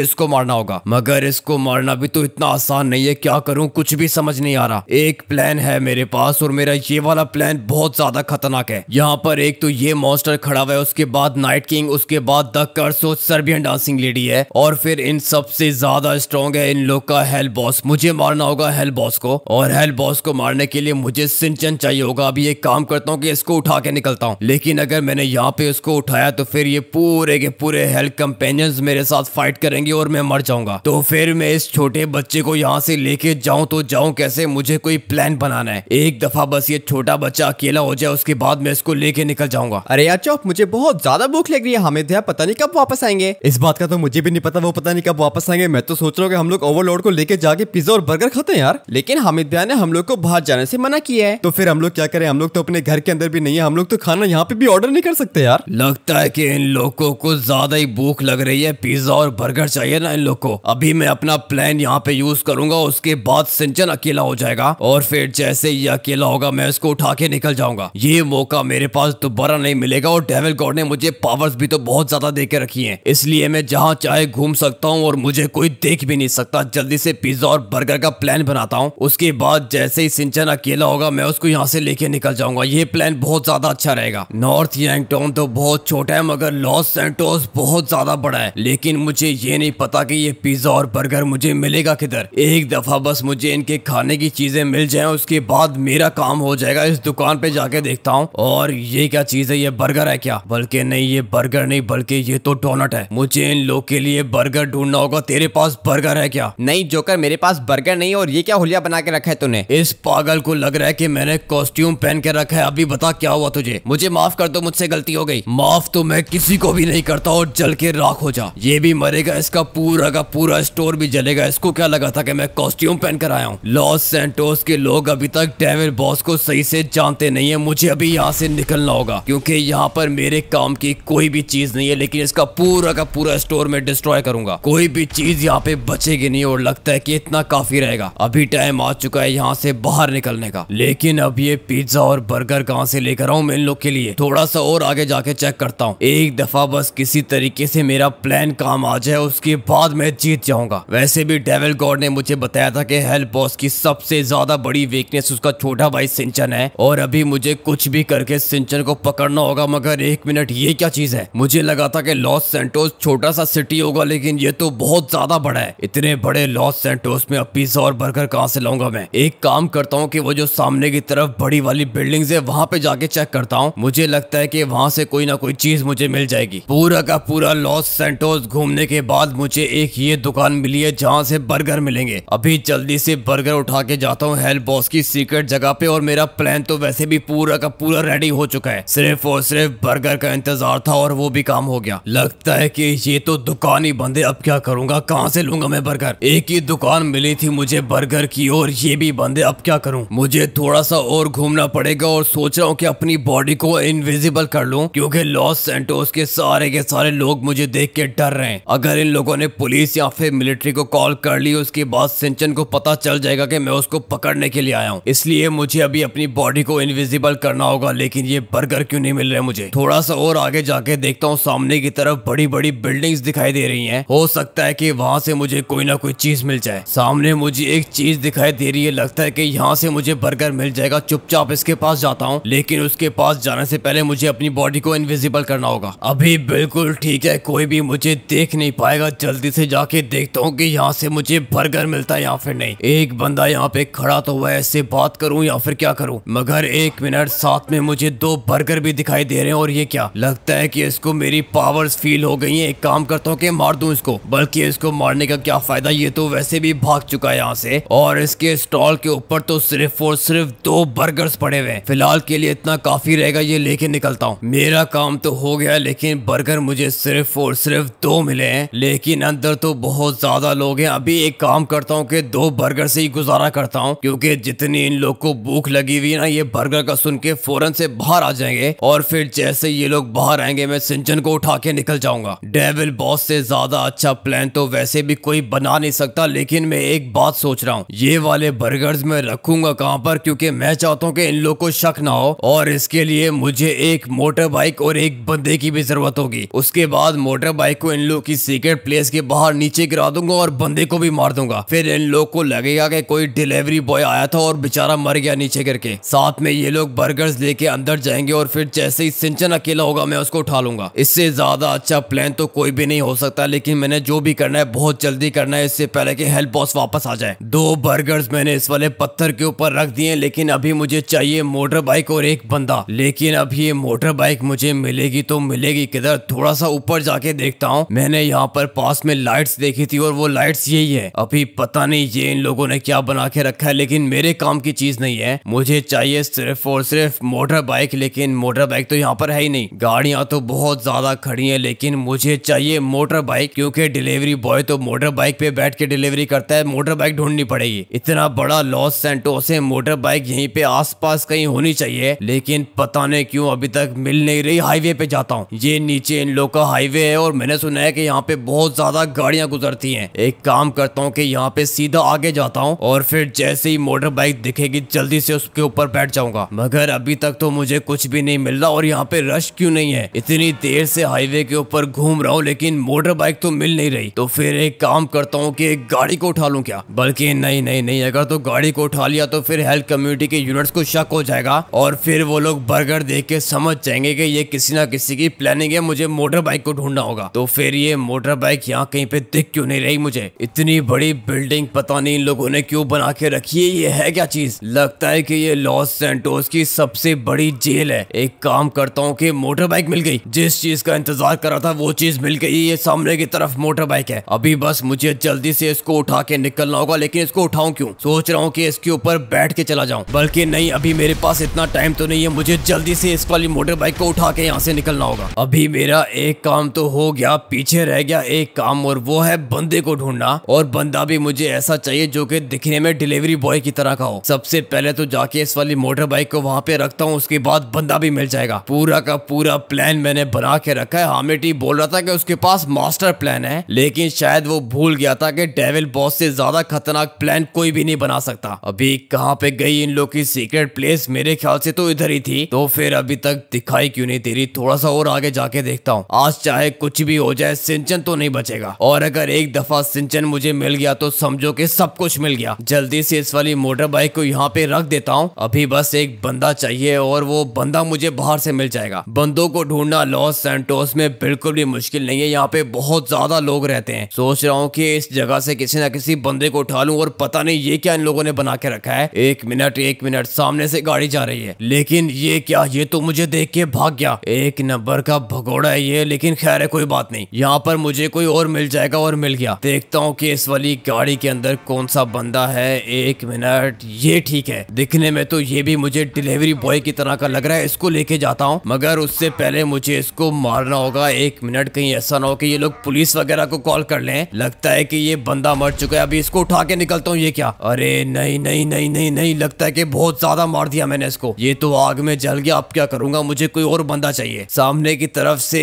इसको मारना होगा मगर इसको मारना भी तो इतना आसान नहीं है क्या करूँ कुछ भी समझ नहीं आ रहा एक प्लान है मेरे पास और मेरा ये वाला प्लान बहुत ज्यादा खतरनाक है यहाँ पर एक तो ये मॉन्स्टर खड़ा हुआ है उसके बाद नाइट किंग उसके बाद the curse Serbian dancing lady है और फिर इन सबसे ज्यादा स्ट्रॉन्ग है इन लोग का हेल बॉस मुझे मारना होगा हेल बॉस को और हेल बॉस को मारने के लिए मुझे सिंचन चाहिए होगा अभी एक काम करता हूँ कि इसको उठा के निकलता हूँ लेकिन अगर मैंने यहाँ पे इसको उठाया तो फिर ये पूरे के पूरे हेल्थ कंपेनियन मेरे साथ फाइट करेंगे और मैं मर जाऊंगा तो फिर मैं इस छोटे बच्चे को यहाँ से लेके जाऊं तो जाऊं कैसे मुझे कोई प्लान बनाना है एक दफा बस ये छोटा बच्चा अकेला हो जाए उसके बाद मैं इसको लेके निकल जाऊंगा अरे यार चौक मुझे बहुत ज्यादा भूख लग रही है हामिद ध्यान तो पता नहीं कब वापस आएंगे इस बात का तो मुझे भी नहीं पता वो पता नहीं कब वापस आएंगे मैं तो सोच रहा हूँ की हम लोग ओवरलोड को लेकर जाके पिज्जा और बर्गर खाते हैं यार लेकिन हामिद भैया तो ने हम लोग को बाहर जाने से मना किया है तो फिर हम लोग क्या करें हम लोग तो अपने घर के अंदर भी नहीं है हम लोग तो खाना यहाँ पे भी ऑर्डर नहीं कर सकते यार यार लगता है कि इन लोगों को ज्यादा ही भूख लग रही है पिज्जा और बर्गर चाहिए ना इन लोग को अभी मैं अपना प्लान यहाँ पे यूज करूंगा उसके बाद सिंचन अकेला हो जाएगा और फिर जैसे ही अकेला होगा मैं उसको उठा के निकल जाऊंगा ये मौका मेरे पास दोबारा नहीं मिलेगा और डेविल गॉड ने मुझे पावर्स भी तो बहुत ज्यादा दे के रखी है इसलिए मैं जहाँ चाहे घूम सकता हूँ और मुझे कोई देख भी नहीं सकता जल्दी से पिज्जा और बर्गर का प्लान बनाता हूँ उसके बाद जैसे ही सिंचन अकेला होगा मैं उसको यहाँ से लेके निकल जाऊंगा ये प्लान बहुत ज्यादा अच्छा रहेगा नॉर्थ यंग टाउन तो बहुत छोटा है मगर लॉस सेंटोस बहुत ज्यादा बड़ा है लेकिन मुझे ये नहीं पता कि ये पिज्जा और बर्गर मुझे मिलेगा किधर एक दफा बस मुझे इनके खाने की चीजें मिल जाए उसके बाद मेरा काम हो जाएगा इस दुकान पे जाके देखता हूँ और ये क्या चीज है ये बर्गर है क्या बल्कि नहीं ये बर्गर नहीं बल्कि ये तो डोनट है मुझे इन लोग के लिए बर्गर ढूंढना होगा तेरे पास बर्गर है क्या नहीं जोकर मेरे पास बर्गर नहीं और ये क्या होलिया बना के रखा है तूने इस पागल को लग रहा है की मैंने कॉस्ट्यूम पहन के रखा है अभी बता क्या हुआ तुझे मुझे माफ कर दो मुझसे गलती हो गई गई माफ तो मैं किसी को भी नहीं करता और जल के राख हो जा ये भी मरेगा इसका पूरा का पूरा स्टोर भी जलेगा इसको क्या लगा था कि मैं कॉस्ट्यूम पहन कर आया हूँ लॉस सेंटोस के लोग अभी तक डेविल बॉस को सही से जानते नहीं है मुझे अभी यहाँ से निकलना होगा क्योंकि यहाँ पर मेरे काम की कोई भी चीज नहीं है लेकिन इसका पूरा का पूरा स्टोर में डिस्ट्रॉय करूंगा कोई भी चीज यहाँ पे बचेगी नहीं और लगता है की इतना काफी रहेगा अभी टाइम आ चुका है यहाँ से बाहर निकलने का लेकिन अब ये पिज्जा और बर्गर कहाँ से लेकर आऊँ इन लोग के लिए थोड़ा सा और आगे जाके जाके चेक करता हूँ एक दफा बस किसी तरीके से मेरा प्लान काम आ जाए उसके बाद मैं जीत जाऊंगा वैसे भी डेविल गॉड ने मुझे बताया था कि हेल्प बॉस की सबसे ज्यादा बड़ी वीकनेस उसका छोटा भाई सिंचन है और अभी मुझे कुछ भी करके सिंचन को पकड़ना होगा मगर एक मिनट ये क्या चीज है मुझे लगा था की लॉस सेंटोस छोटा सा सिटी होगा लेकिन ये तो बहुत ज्यादा बड़ा है इतने बड़े लॉस सेंटोस में अब पिज्जा और बर्गर कहाँ से लाऊंगा मैं एक काम करता हूँ की वो जो सामने की तरफ बड़ी वाली बिल्डिंग है वहाँ पे जाके चेक करता हूँ मुझे लगता है की वहाँ से कोई ना कोई चीज मुझे मिल जाएगी पूरा का पूरा लॉस सेंटोस घूमने के बाद मुझे एक ये दुकान मिली है जहाँ से बर्गर मिलेंगे अभी जल्दी से बर्गर उठा के जाता हूँ हेल्प बॉस की सीक्रेट जगह पे और मेरा प्लान तो वैसे भी पूरा का पूरा रेडी हो चुका है सिर्फ और सिर्फ बर्गर का इंतजार था और वो भी काम हो गया लगता है की ये तो दुकान ही बंद है अब क्या करूंगा कहाँ से लूंगा मैं बर्गर एक ही दुकान मिली थी मुझे बर्गर की और ये भी बंद है अब क्या करूँ मुझे थोड़ा सा और घूमना पड़ेगा और सोच रहा हूँ की अपनी बॉडी को इनविजिबल कर लूँ क्यों क्योंकि लॉस सेंटोस के सारे के सारे लोग मुझे देख के डर रहे हैं अगर इन लोगों ने पुलिस या फिर मिलिट्री को कॉल कर ली उसके बाद सिंचन को पता चल जाएगा कि मैं उसको पकड़ने के लिए आया हूँ इसलिए मुझे अभी अपनी बॉडी को इनविजिबल करना होगा लेकिन ये बर्गर क्यों नहीं मिल रहे मुझे थोड़ा सा और आगे जाके देखता हूँ सामने की तरफ बड़ी बड़ी बिल्डिंग दिखाई दे रही है हो सकता है की वहाँ से मुझे कोई ना कोई चीज मिल जाए सामने मुझे एक चीज दिखाई दे रही है लगता है की यहाँ से मुझे बर्गर मिल जाएगा चुपचाप इसके पास जाता हूँ लेकिन उसके पास जाने से पहले मुझे अपनी बॉडी को इनविजिबल करना होगा अभी बिल्कुल ठीक है कोई भी मुझे देख नहीं पाएगा जल्दी से जाके देखता हूँ कि यहाँ से मुझे बर्गर मिलता है या फिर नहीं एक बंदा यहाँ पे खड़ा तो हुआ ऐसे बात करूँ या फिर क्या करूँ मगर एक मिनट साथ में मुझे दो बर्गर भी दिखाई दे रहे हैं और ये क्या लगता है की इसको मेरी पावर फील हो गई है एक काम करता हूँ की मार दू इसको बल्कि इसको मारने का क्या फायदा ये तो वैसे भी भाग चुका है यहाँ से और इसके स्टॉल के ऊपर तो सिर्फ और सिर्फ दो बर्गर पड़े हुए फिलहाल के लिए इतना काफी रहेगा ये लेके निकलता हूँ मेरा काम तो हो गया लेकिन बर्गर मुझे सिर्फ और सिर्फ दो मिले हैं लेकिन अंदर तो बहुत ज्यादा लोग हैं अभी एक काम करता हूँ कि दो बर्गर से ही गुजारा करता हूँ क्योंकि जितनी इन लोग को भूख लगी हुई ना ये बर्गर का सुन के फौरन से बाहर आ जाएंगे और फिर जैसे ये लोग बाहर आएंगे मैं सिंचन को उठा के निकल जाऊंगा डेविल बॉस से ज्यादा अच्छा प्लान तो वैसे भी कोई बना नहीं सकता लेकिन मैं एक बात सोच रहा हूँ ये वाले बर्गर मैं रखूंगा कहाँ पर क्यूँकी मैं चाहता हूँ की इन लोग को शक ना हो और इसके लिए मुझे एक मोटर बाइक बाइक और एक बंदे की भी जरूरत होगी उसके बाद मोटर बाइक को इन लोग की सीक्रेट प्लेस के बाहर नीचे गिरा दूंगा और बंदे को भी मार दूंगा फिर इन लोग को लगेगा की कोई डिलीवरी बॉय आया था और बेचारा मर गया नीचे करके साथ में ये लोग बर्गर लेके अंदर जाएंगे और फिर जैसे ही सिंचन अकेला होगा मैं उसको उठा लूंगा इससे ज्यादा अच्छा प्लान तो कोई भी नहीं हो सकता लेकिन मैंने जो भी करना है बहुत जल्दी करना है इससे पहले कि हेल्प बॉस वापस आ जाए दो बर्गर मैंने इस वाले पत्थर के ऊपर रख दिए लेकिन अभी मुझे चाहिए मोटर बाइक और एक बंदा लेकिन अभी ये मोटर बाइक मुझे मुझे मिलेगी तो मिलेगी किधर थोड़ा सा ऊपर जाके देखता हूँ मैंने यहाँ पर पास में लाइट्स देखी थी और वो लाइट्स यही है अभी पता नहीं ये इन लोगों ने क्या बना के रखा है लेकिन मेरे काम की चीज नहीं है मुझे चाहिए सिर्फ और सिर्फ मोटर बाइक लेकिन मोटर बाइक तो यहाँ पर है ही नहीं गाड़ियाँ तो बहुत ज्यादा खड़ी है लेकिन मुझे चाहिए मोटर बाइक क्योंकि डिलीवरी बॉय तो मोटर बाइक पे बैठ के डिलीवरी करता है मोटर बाइक ढूंढनी पड़ेगी इतना बड़ा लॉस सेंटो से मोटर बाइक यहीं पे आसपास कहीं होनी चाहिए लेकिन पता नहीं क्यों अभी तक मिल नहीं ही हाईवे पे जाता हूँ ये नीचे इन लोग का हाईवे है और मैंने सुना है की यहाँ पे बहुत ज्यादा गाड़ियाँ गुजरती है एक काम करता हूँ की यहाँ पे सीधा आगे जाता हूँ और फिर जैसे ही मोटर बाइक दिखेगी जल्दी से उसके ऊपर बैठ जाऊंगा मगर अभी तक तो मुझे कुछ भी नहीं मिल रहा और यहाँ पे रश क्यों नहीं है इतनी देर से हाईवे के ऊपर घूम रहा हूँ लेकिन मोटर बाइक तो मिल नहीं रही तो फिर एक काम करता हूँ की एक गाड़ी को उठा लूँ क्या बल्कि नहीं नहीं नहीं अगर तो गाड़ी को उठा लिया तो फिर हेल्थ कम्युनिटी के यूनिट को शक हो जाएगा और फिर वो लोग बर्गर देख के समझ जाएंगे की ये किसी ना किसी की प्लानिंग है मुझे मोटर बाइक को ढूंढना होगा तो फिर ये मोटर बाइक यहाँ कहीं पे दिख क्यों नहीं रही मुझे इतनी बड़ी बिल्डिंग पता नहीं इन लोगों ने क्यों बना के रखी है ये है क्या चीज लगता है की ये लॉस सेंटोस की सबसे बड़ी जेल है एक काम करता हूँ की मोटर बाइक मिल गई जिस चीज का इंतजार कर रहा था वो चीज मिल गई ये सामने की तरफ मोटर बाइक है अभी बस मुझे जल्दी से इसको उठा के निकलना होगा लेकिन इसको उठाऊं क्यों सोच रहा हूँ कि इसके ऊपर बैठ के चला जाऊं बल्कि नहीं अभी मेरे पास इतना टाइम तो नहीं है मुझे जल्दी से इस वाली मोटर बाइक को उठा खा के यहाँ से निकलना होगा अभी मेरा एक काम तो हो गया पीछे रह गया एक काम और वो है बंदे को ढूंढना और बंदा भी मुझे ऐसा चाहिए जो कि दिखने में डिलीवरी बॉय की तरह का हो सबसे पहले तो जाके इस वाली मोटर बाइक को वहाँ पे रखता हूँ उसके बाद बंदा भी मिल जाएगा पूरा का पूरा प्लान मैंने बना के रखा है हामेटी बोल रहा था की उसके पास मास्टर प्लान है लेकिन शायद वो भूल गया था की डेविल बॉस से ज्यादा खतरनाक प्लान कोई भी नहीं बना सकता अभी कहाँ पे गई इन लोग की सीक्रेट प्लेस मेरे ख्याल से तो इधर ही थी तो फिर अभी तक दिखाई क्यों नहीं कहानी तेरी थोड़ा सा और आगे जाके देखता हूँ आज चाहे कुछ भी हो जाए सिंचन तो नहीं बचेगा और अगर एक दफा सिंचन मुझे मिल गया तो समझो कि सब कुछ मिल गया जल्दी से इस वाली मोटर बाइक को यहाँ पे रख देता हूँ अभी बस एक बंदा चाहिए और वो बंदा मुझे बाहर से मिल जाएगा बंदों को ढूंढना लॉस सेंटोस में बिल्कुल भी मुश्किल नहीं है यहाँ पे बहुत ज्यादा लोग रहते हैं सोच रहा हूँ की इस जगह से किसी न किसी बंदे को उठा लू और पता नहीं ये क्या इन लोगों ने बना के रखा है एक मिनट एक मिनट सामने से गाड़ी जा रही है लेकिन ये क्या ये तो मुझे देख के भाग गया क्या एक नंबर का भगोड़ा है ये लेकिन खैर है कोई बात नहीं यहाँ पर मुझे कोई और मिल जाएगा और मिल गया देखता हूँ की इस वाली गाड़ी के अंदर कौन सा बंदा है एक मिनट ये ठीक है दिखने में तो ये भी मुझे डिलीवरी बॉय की तरह का लग रहा है इसको लेके जाता हूँ मगर उससे पहले मुझे इसको मारना होगा एक मिनट कहीं ऐसा ना हो कि ये लोग पुलिस वगैरह को कॉल कर ले लगता है की ये बंदा मर चुका है अभी इसको उठा के निकलता हूँ ये क्या अरे नहीं नहीं नहीं नहीं नहीं लगता है की बहुत ज्यादा मार दिया मैंने इसको ये तो आग में जल गया अब क्या करूंगा मुझे कोई और बंदा चाहिए सामने की तरफ से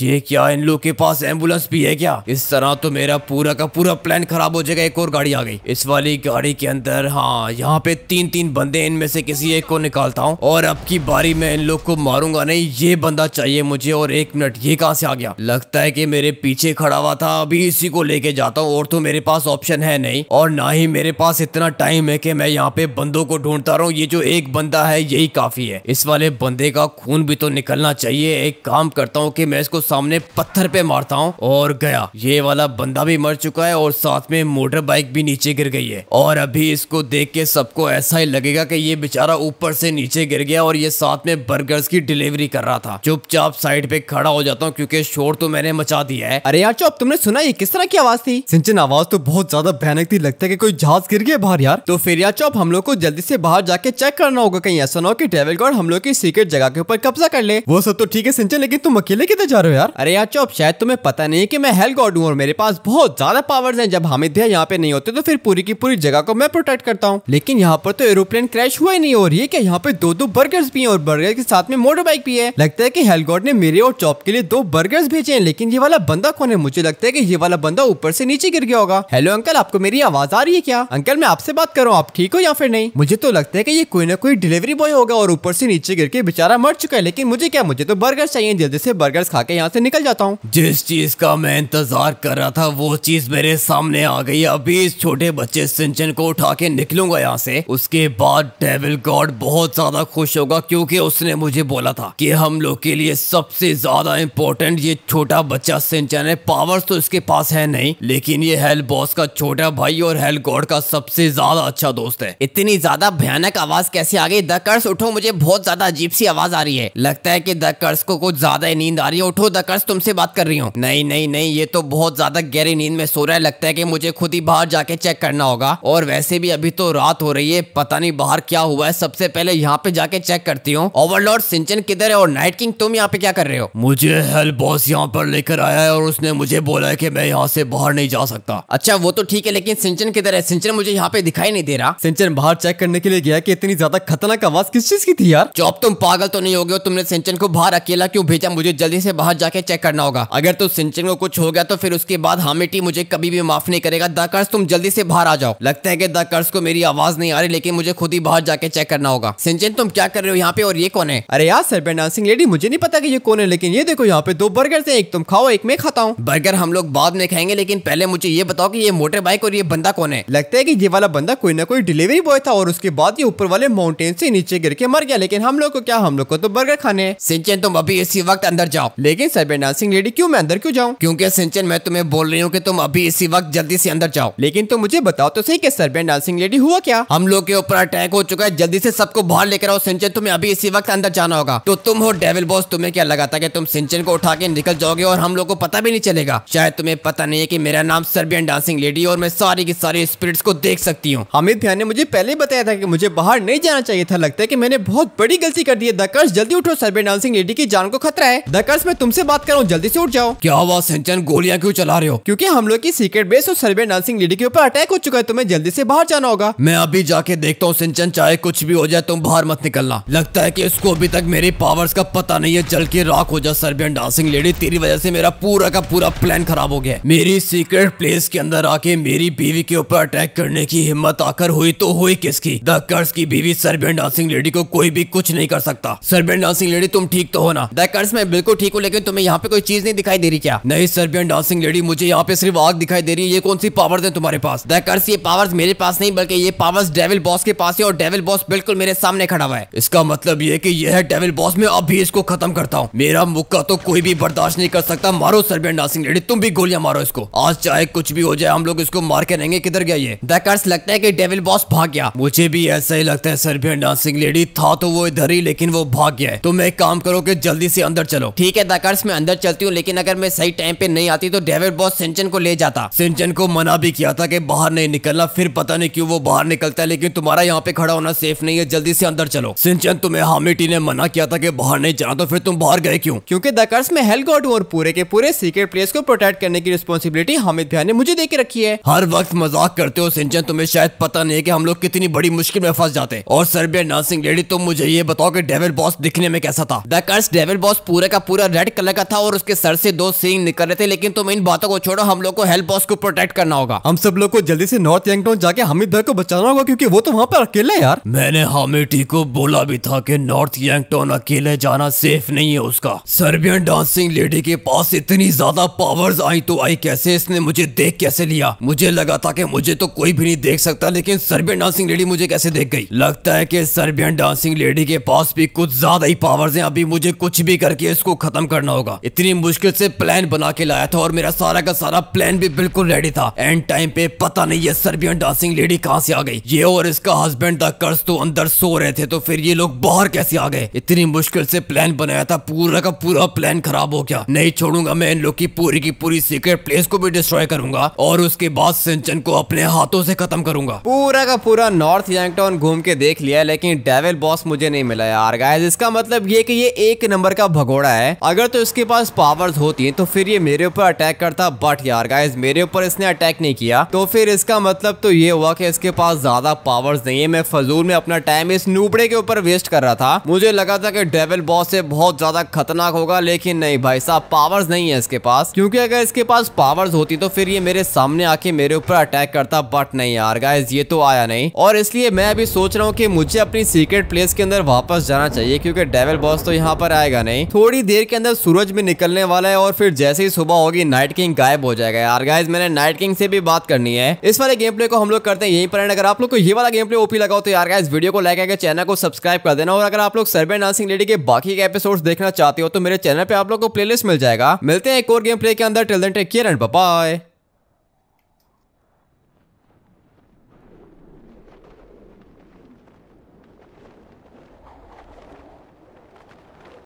ये क्या इन लोग के पास एम्बुलेंस भी है क्या इस तरह तो मेरा पूरा का पूरा प्लान खराब हो जाएगा एक और गाड़ी आ गई इस वाली गाड़ी के अंदर हाँ यहाँ पे तीन तीन बंदे इनमें से किसी एक को निकालता हूँ और अब की बारी में इन लोग को मारूंगा नहीं ये बंदा चाहिए मुझे और एक मिनट ये कहाँ से आ गया लगता है की मेरे पीछे खड़ा हुआ था अभी इसी को लेके जाता हूँ और तो मेरे पास ऑप्शन है नहीं और ना ही मेरे पास इतना टाइम है की मैं यहाँ पे बंदों को ढूंढता रहा हूँ ये जो एक बंदा है यही काफी है इस वाले बंदे का खून भी तो निकलना चाहिए एक काम करता हूँ कि मैं इसको सामने पत्थर पे मारता हूँ और गया ये वाला बंदा भी मर चुका है और साथ में मोटर बाइक भी नीचे गिर गई है और अभी इसको देख के सबको ऐसा ही लगेगा कि ये बेचारा ऊपर से नीचे गिर गया और ये साथ में बर्गर्स की डिलीवरी कर रहा था चुपचाप साइड पे खड़ा हो जाता हूँ क्योंकि शोर तो मैंने मचा दिया है अरे यार चौप तुमने सुना ये किस तरह की आवाज थी सिंचन आवाज तो बहुत ज्यादा भयानक थी लगता है की कोई जहाज गिर गया बाहर यार तो फिर यार चौप हम लोग को जल्दी से बाहर जाके चेक करना होगा कहीं ऐसा ना हो की ट्रेवल गॉड हम लोग की सीक्रेट जगह के ऊपर कब्जा कर ले वो सब तो ठीक है सिंचन लेकिन तुम अकेले किधर जा रहे हो यार अरे यार चौप शायद तुम्हें पता नहीं की मैं हेल गॉड हूँ और मेरे पास बहुत ज्यादा पावर्स हैं जब हम यहाँ पे नहीं होते तो फिर पूरी की पूरी जगह को मैं प्रोटेक्ट करता हूँ लेकिन यहाँ पर तो एरोप्लेन क्रैश हुआ ही नहीं और ये क्या यहाँ पे दो दो बर्गर्स भी हैं और बर्गर के साथ में मोटर बाइक भी है लगता है की गॉड ने मेरे और चौप के लिए दो बर्गर्स भेजे हैं लेकिन ये वाला बंदा कौन है मुझे लगता है की ये वाला बंदा ऊपर से नीचे गिर गया होगा हेलो अंकल आपको मेरी आवाज आ रही है क्या अंकल मैं आपसे बात कर रहा हूँ आप ठीक हो या फिर नहीं मुझे तो लगता है की ये कोई ना कोई डिलीवरी बॉय होगा और ऊपर से नीचे गिर के बेचारा मर चुका है लेकिन मुझे क्या मुझे तो बर्गर चाहिए जल्दी से बर्गर खा के यहाँ से निकल जाता हूँ जिस चीज का मैं इंतजार कर रहा था वो चीज मेरे सामने आ गई अभी इस छोटे बच्चे सिंचन को उठा के निकलूंगा यहाँ से उसके बाद डेविल गॉड बहुत ज्यादा खुश होगा क्योंकि उसने मुझे बोला था कि हम लोग के लिए सबसे ज्यादा इम्पोर्टेंट ये छोटा बच्चा सिंचन है पावर्स तो इसके पास है नहीं लेकिन ये हेल बॉस का छोटा भाई और हेल गॉड का सबसे ज्यादा अच्छा दोस्त है इतनी ज्यादा भयानक आवाज कैसे आ गई दर्स उठो मुझे बहुत ज्यादा अजीब सी आवाज आ रही है लगता लगता है कि दकर्स को कुछ ज्यादा ही नींद आ रही है उठो दर्स तुमसे बात कर रही हूँ नहीं नहीं नहीं ये तो बहुत ज्यादा गहरी नींद में सो रहा है लगता है कि मुझे खुद ही बाहर जाके चेक करना होगा और वैसे भी अभी तो रात हो रही है पता नहीं बाहर क्या हुआ है सबसे पहले यहाँ पे जाके चेक करती हूँ ओवरलॉर्ड सिंचन किधर है और नाइट किंग तुम यहाँ पे क्या कर रहे हो मुझे हेल बॉस यहाँ पर लेकर आया है और उसने मुझे बोला है की मैं यहाँ से बाहर नहीं जा सकता अच्छा वो तो ठीक है लेकिन सिंचन किधर है सिंचन मुझे यहाँ पे दिखाई नहीं दे रहा सिंचन बाहर चेक करने के लिए गया की इतनी ज्यादा खतरनाक आवाज किस चीज की थी यार जो तुम पागल तो नहीं हो गए तुमने सिंचन को बाहर अकेला क्यों भेजा मुझे जल्दी से बाहर जाके चेक करना होगा अगर तो सिंचन को कुछ हो गया तो फिर उसके बाद हामिटी मुझे कभी भी माफ नहीं करेगा द कर्स तुम जल्दी से बाहर आ जाओ लगता है कि द कर्स को मेरी आवाज नहीं आ रही लेकिन मुझे खुद ही बाहर जाके चेक करना होगा सिंचन तुम क्या कर रहे हो यहाँ पे और ये कौन है अरे यार सर सिंह लेडी मुझे नहीं पता की ये कौन है लेकिन ये देखो यहाँ पे दो बर्गर है एक तुम खाओ एक मैं खाता हूँ बर्गर हम लोग बाद में खाएंगे लेकिन पहले मुझे ये बताओ की ये मोटर बाइक और ये बंदा कौन है लगता है की ये वाला बंदा कोई ना कोई डिलीवरी बॉय था और उसके बाद ये ऊपर वाले माउंटेन से नीचे गिर के मर गया लेकिन हम लोग को क्या हम लोग को तो बर्गर खाने हैं सिंचन तुम अभी इसी वक्त अंदर जाओ लेकिन सरबेना सिंह लेडी क्यों मैं अंदर क्यों जाऊँ क्योंकि सिंचन मैं तुम्हें बोल रही हूँ की तुम अभी इसी वक्त जल्दी से अंदर जाओ लेकिन तुम मुझे बताओ तो सही की सरबेना सिंह लेडी हुआ क्या हम लोग के ऊपर अटैक हो चुका है जल्दी से सबको बाहर लेकर आओ सिंचन तुम्हें अभी इसी वक्त अंदर जाना होगा तो तुम हो डेविल बॉस तुम्हें क्या लगा था कि तुम सिंचन को उठा के निकल जाओगे और हम लोग को पता भी नहीं चलेगा शायद तुम्हें पता नहीं है की मेरा नाम सर्बियन डांसिंग लेडी और मैं सारी की सारी स्पिरिट्स को देख सकती हूँ अमित भैया ने मुझे पहले बताया था की मुझे बाहर नहीं जाना चाहिए था लगता है की मैंने बहुत बड़ी गलती कर दी है दकर्ष जल्दी उठो सर पे डांसिंग लेडी की जान को खतरा है दकर्स मैं तुमसे बात कर रहा हूँ जल्दी से उठ जाओ क्या हुआ सिंचन गोलियां क्यों चला रहे हो क्यूँकी हम लोग की सीक्रेट बेस और सर्वे डांसिंग लेडी के ऊपर अटैक हो चुका है तुम्हें जल्दी से बाहर जाना होगा मैं अभी जाके देखता हूँ सिंचन चाहे कुछ भी हो जाए तुम बाहर मत निकलना लगता है की उसको अभी तक मेरे पावर्स का पता नहीं है जल के राख हो जाए सर्वे डांसिंग लेडी तेरी वजह ऐसी मेरा पूरा का पूरा प्लान खराब हो गया मेरी सीक्रेट प्लेस के अंदर आके मेरी बीवी के ऊपर अटैक करने की हिम्मत आकर हुई तो हुई किसकी द की बीवी सर्वे डांसिंग लेडी को कोई भी कुछ नहीं कर सकता सर्वे डांसिंग लेडी लेडी तुम ठीक तो हो ना दैकर्स मैं बिल्कुल ठीक हूँ लेकिन तुम्हें यहाँ पे कोई चीज नहीं दिखाई दे रही क्या नहीं सर्बियन डांसिंग लेडी मुझे यहाँ पे सिर्फ आग दिखाई दे रही है ये कौन सी पावर है तुम्हारे पास दैकर्स ये पावर्स मेरे पास नहीं बल्कि ये पावर्स डेविल बॉस के पास है और डेविल बॉस बिल्कुल मेरे सामने खड़ा हुआ है इसका मतलब ये की यह डेविल बॉस में अब भी इसको खत्म करता हूँ मेरा मुक्का तो कोई भी बर्दाश्त नहीं कर सकता मारो सर्बियन डांसिंग लेडी तुम भी गोलियां मारो इसको आज चाहे कुछ भी हो जाए हम लोग इसको मार के रहेंगे किधर गया ये दैकर्स लगता है की डेविल बॉस भाग गया मुझे भी ऐसा ही लगता है सर्बियन डांसिंग लेडी था तो वो इधर ही लेकिन वो भाग गया है तो मैं काम करो कि जल्दी से अंदर चलो ठीक है दाकर्स मैं अंदर चलती हूँ लेकिन अगर मैं सही टाइम पे नहीं आती तो डेविड बॉस सिंचन को ले जाता सिंचन को मना भी किया था कि बाहर नहीं निकलना फिर पता नहीं क्यों वो बाहर निकलता है लेकिन तुम्हारा यहाँ पे खड़ा होना सेफ नहीं है जल्दी से अंदर चलो सिंचन तुम्हें हामिटी ने मना किया था कि बाहर नहीं जाना तो फिर तुम बाहर गए क्यों क्योंकि दकर्स में हेल गॉड और पूरे के पूरे सीक्रेट प्लेस को प्रोटेक्ट करने की रिस्पॉन्सिबिलिटी हामिद भैया ने मुझे दे के रखी है हर वक्त मजाक करते हो सिंचन तुम्हें शायद पता नहीं है हम लोग कितनी बड़ी मुश्किल में फंस जाते और सरबिया नर्सिंग लेडी तुम मुझे ये बताओ की डेविड बॉस दिखने में कैसे जैसा था द कर्स डेविल बॉस पूरे का पूरा रेड कलर का था और उसके सर से दो सींग निकल रहे थे लेकिन तुम इन बातों को छोड़ो हम लोग को हेल्प बॉस को प्रोटेक्ट करना होगा हम सब लोग को जल्दी से नॉर्थ यंगटाउन जाके हमिद दर को बचाना होगा क्योंकि वो तो वहाँ पर अकेले यार मैंने हामिद को बोला भी था कि नॉर्थ यंगटाउन अकेले जाना सेफ नहीं है उसका सर्बियन डांसिंग लेडी के पास इतनी ज्यादा पावर्स आई तो आई कैसे इसने मुझे देख कैसे लिया मुझे लगा था कि मुझे तो कोई भी नहीं देख सकता लेकिन सर्बियन डांसिंग लेडी मुझे कैसे देख गई लगता है कि सर्बियन डांसिंग लेडी के पास भी कुछ ज्यादा ही पावर से अभी मुझे कुछ भी करके इसको खत्म करना होगा इतनी मुश्किल से प्लान बना के लाया था और मेरा सारा का सारा प्लान भी बिल्कुल रेडी था एंड टाइम पे पता नहीं ये सर्बियन डांसिंग लेडी कहाँ से आ गई ये और इसका हस्बैंड था कर्ज तो अंदर सो रहे थे तो फिर ये लोग बाहर कैसे आ गए इतनी मुश्किल से प्लान बनाया था पूरा का पूरा प्लान खराब हो गया नहीं छोड़ूंगा मैं इन लोग की पूरी की पूरी सीक्रेट प्लेस को भी डिस्ट्रॉय करूंगा और उसके बाद सिंचन को अपने हाथों से खत्म करूंगा पूरा का पूरा नॉर्थ यंगटाउन घूम के देख लिया लेकिन डेविल बॉस मुझे नहीं मिला यार गाइस इसका मतलब ये ये कि ये एक नंबर का भगोड़ा है अगर तो इसके पास पावर्स होती तो फिर ये मेरे ऊपर अटैक करता बट यार गाइस मेरे ऊपर इसने अटैक नहीं किया तो फिर इसका मतलब तो ये हुआ कि इसके पास ज्यादा पावर्स नहीं है मैं फजूल में अपना टाइम इस नूबड़े के ऊपर वेस्ट कर रहा था मुझे लगा था कि डेविल बॉस से बहुत ज्यादा खतरनाक होगा लेकिन नहीं भाई साहब पावर्स नहीं है इसके पास क्योंकि अगर इसके पास पावर्स होती तो फिर ये मेरे सामने आके मेरे ऊपर अटैक करता बट नहीं यार गाइज ये तो आया नहीं और इसलिए मैं अभी सोच रहा हूँ कि मुझे अपनी सीक्रेट प्लेस के अंदर वापस जाना चाहिए क्योंकि डेविल बॉस तो यहाँ पर आएगा नहीं थोड़ी देर के अंदर सूरज भी निकलने वाला है और फिर जैसे ही सुबह होगी नाइट किंग गायब हो जाएगा यार गाइज मैंने नाइट किंग से भी बात करनी है इस वाले गेम प्ले को हम लोग करते हैं यहीं पर अगर आप लोग को ये वाला गेम प्ले ओपी लगाओ तो यार गाइज वीडियो को लाइक आगे चैनल को सब्सक्राइब कर देना और अगर आप लोग सर्वे नासिंग लेडी के बाकी के एपिसोड देखना चाहते हो तो मेरे चैनल पर आप लोग को प्ले मिल जाएगा मिलते हैं एक और गेम प्ले के अंदर till then take care and bye